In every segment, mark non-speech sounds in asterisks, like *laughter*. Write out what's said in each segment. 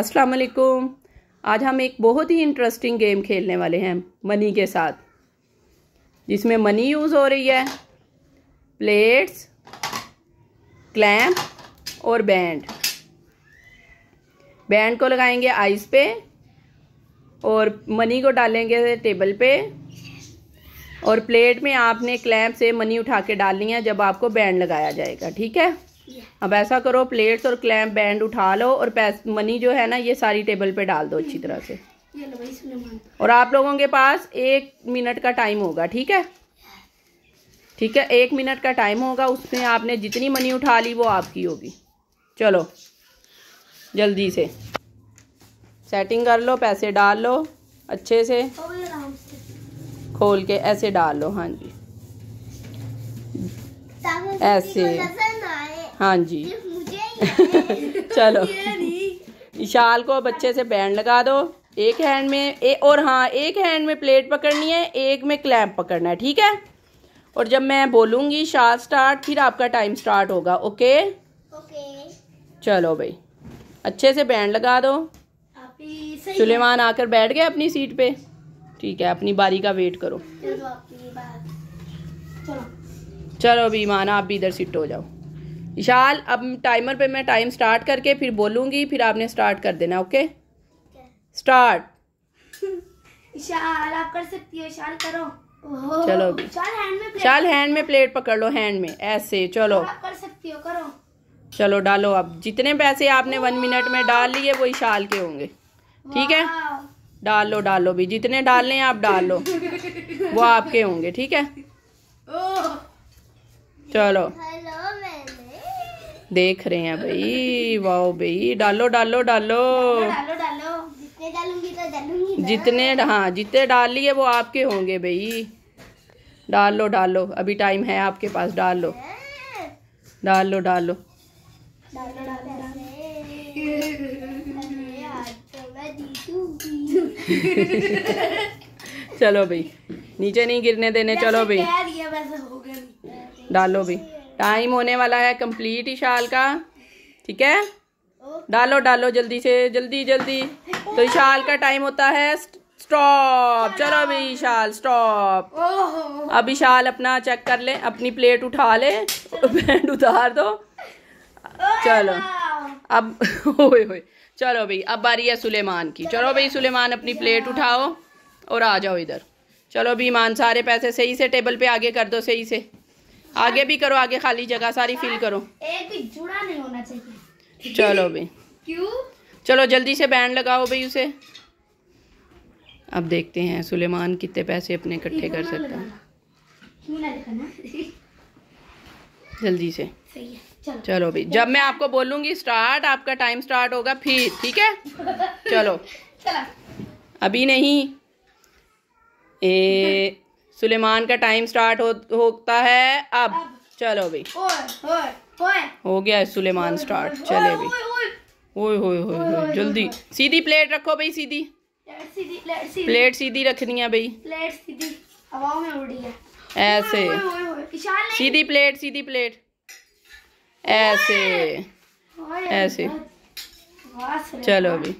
अस्सलाम वालेकुम आज हम एक बहुत ही इंटरेस्टिंग गेम खेलने वाले हैं मनी के साथ जिसमें मनी यूज़ हो रही है प्लेट्स क्लैम्प और बैंड बैंड को लगाएंगे आइस पे और मनी को डालेंगे टेबल पे और प्लेट में आपने क्लैम्प से मनी उठा के डालनी है जब आपको बैंड लगाया जाएगा ठीक है अब ऐसा करो प्लेट्स और क्लैम्प बैंड उठा लो और मनी जो है ना ये सारी टेबल पे डाल दो अच्छी hmm. तरह से और आप लोगों के पास एक मिनट का टाइम होगा ठीक है ठीक है एक मिनट का टाइम होगा उसमें आपने जितनी मनी उठा ली वो आपकी होगी चलो जल्दी से सेटिंग कर लो पैसे डाल लो अच्छे से खोल के ऐसे डाल लो हाँ जी ऐसे हाँ जी *laughs* चलो विशाल को अब अच्छे से बैंड लगा दो एक हैंड में ए, और हाँ एक हैंड में प्लेट पकड़नी है एक में क्लैम्प पकड़ना है ठीक है और जब मैं बोलूँगी शाल स्टार्ट फिर आपका टाइम स्टार्ट होगा ओके ओके चलो भाई अच्छे से बैंड लगा दो सुलेमान आकर बैठ गए अपनी सीट पे ठीक है अपनी बारी का वेट करो चलो अभी माना आप भी इधर सीट हो जाओ विशाल अब टाइमर पे मैं टाइम स्टार्ट करके फिर बोलूंगी फिर आपने स्टार्ट कर देना ओके स्टार्ट विशाल आप कर सकती हो विशाल करो चलो विशाल हैंड में प्लेट पकड़ लो हैंड में ऐसे चलो आप कर सकती हो करो चलो डालो अब जितने पैसे आपने वन मिनट में डाल लिए वो विशाल के होंगे ठीक है डालो डालो भी जितने डालने आप डाल लो वो आपके होंगे ठीक है चलो देख रहे हैं भाई वाओ भाई डालो डालो डालो डालो डालो जितने डालूंगी तो डालूंगी जितने हाँ जितने डाल लिए वो आपके होंगे भाई डालो डालो अभी टाइम है आपके पास डालो डालो डालो तो चलो भाई नीचे नहीं गिरने देने चलो भाई डालो भाई टाइम होने वाला है कंप्लीट शाल का ठीक है डालो डालो जल्दी से जल्दी जल्दी तो शाल का टाइम होता है स्टॉप चलो अभी शाल स्टॉप अभी शाल अपना चेक कर ले अपनी प्लेट उठा ले पैंट उतार दो चलो अब होए *laughs* होए चलो भाई अब बारी है सुलेमान की चलो भाई सुलेमान अपनी प्लेट उठाओ और आ जाओ इधर चलो भाई ईमान सारे पैसे सही से टेबल पे आगे कर दो सही से आगे भी करो आगे खाली जगह सारी फिल करो एक भी जुड़ा नहीं होना चाहिए चलो भाई क्यों चलो जल्दी से बैंड लगाओ भाई उसे अब देखते हैं सुलेमान कितने पैसे अपने इकट्ठे कर सकता है जल्दी से सही है चलो, भाई जब मैं आपको बोलूँगी स्टार्ट आपका टाइम स्टार्ट होगा फिर ठीक है चलो *laughs* अभी नहीं ए सुलेमान का टाइम स्टार्ट हो, होता है अब, अब। चलो भाई हो गया है सुलेमान स्टार्ट चले भाई ओए हो जल्दी सीधी प्लेट रखो भाई सीधी प्लेट सीधी रखनी है भाई प्लेट सीधी ऐसे सीधी प्लेट सीधी प्लेट ऐसे ऐसे चलो अभी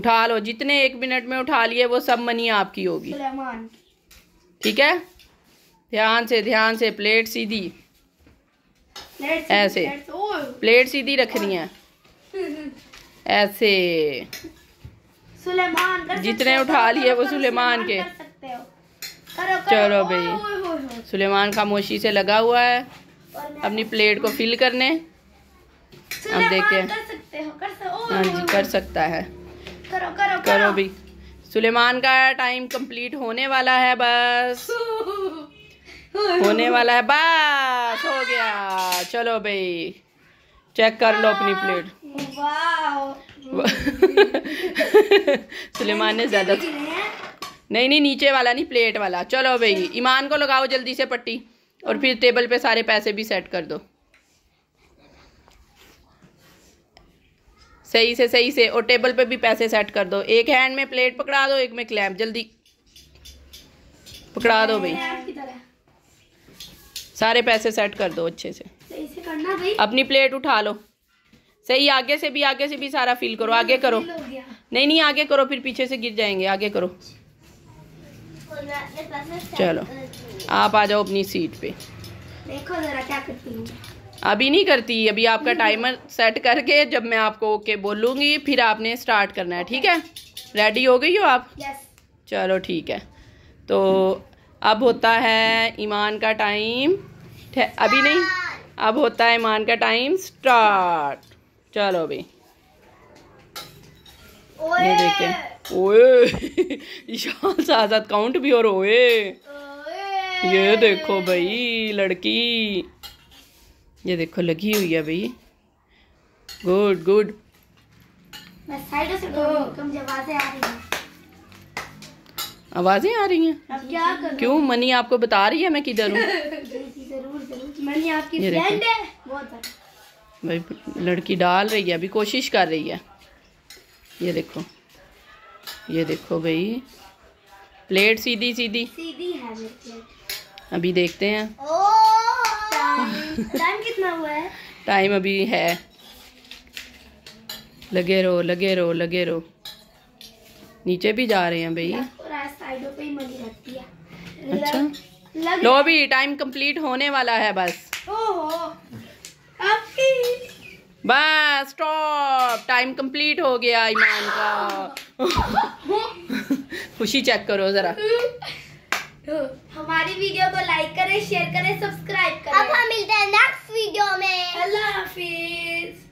उठा लो जितने एक मिनट में उठा लिए वो सब मनी आपकी होगी ठीक है ध्यान से ध्यान से प्लेट सीधी ऐसे प्लेट सीधी रखनी है ऐसे जितने उठा लिए वो सुलेमान के चलो भाई सुलेमान खामोशी से लगा हुआ है अपनी प्लेट को फिल करने हम देखते हैं हाँ जी कर सकता है करो करो करो भी सुलेमान का टाइम कंप्लीट होने वाला है बस होने वाला है बस हो गया चलो भाई चेक कर लो अपनी प्लेट *laughs* सुलेमान ने ज्यादा नहीं नहीं नीचे वाला नहीं प्लेट वाला चलो भाई ईमान को लगाओ जल्दी से पट्टी और फिर टेबल पे सारे पैसे भी सेट कर दो सही से सही से और टेबल पे भी पैसे सेट कर दो एक हैंड में प्लेट पकड़ा दो एक में क्लैम्प जल्दी पकड़ा दो भाई सारे पैसे सेट कर दो अच्छे से, से करना भाई अपनी प्लेट उठा लो सही आगे से भी आगे से भी सारा फील करो आगे करो नहीं नहीं आगे करो फिर पीछे से गिर जाएंगे आगे करो चलो आप आ जाओ अपनी सीट पे देखो जरा क्या करती हूँ अभी नहीं करती अभी आपका टाइमर सेट करके जब मैं आपको ओके बोलूँगी फिर आपने स्टार्ट करना है ठीक है रेडी हो गई हो आप चलो ठीक है तो अब होता है ईमान का टाइम अभी नहीं अब होता है ईमान का टाइम स्टार्ट चलो भाई देखे देखें ओए ईशान *laughs* साथ काउंट भी और ओए ये देखो भाई लड़की ये देखो लगी हुई है भाई गुड गुड आवाजें आ रही हैं क्या करूं? क्यों मनी आपको बता रही है मैं किधर हूँ *laughs* भाई लड़की डाल रही है अभी कोशिश कर रही है ये देखो ये देखो भाई प्लेट सीधी सीधी सीधी है अभी देखते हैं टाइम *laughs* कितना हुआ है टाइम अभी है लगे रहो लगे रहो लगे रहो नीचे भी जा रहे हैं भाई अच्छा लो भी टाइम कंप्लीट होने वाला है बस बस स्टॉप टाइम कंप्लीट हो गया ईमान का *laughs* *laughs* खुशी चेक करो जरा हमारी वीडियो को लाइक करें शेयर करें सब्सक्राइब करें अब हम मिलते हैं नेक्स्ट वीडियो में अल्लाह हाफिज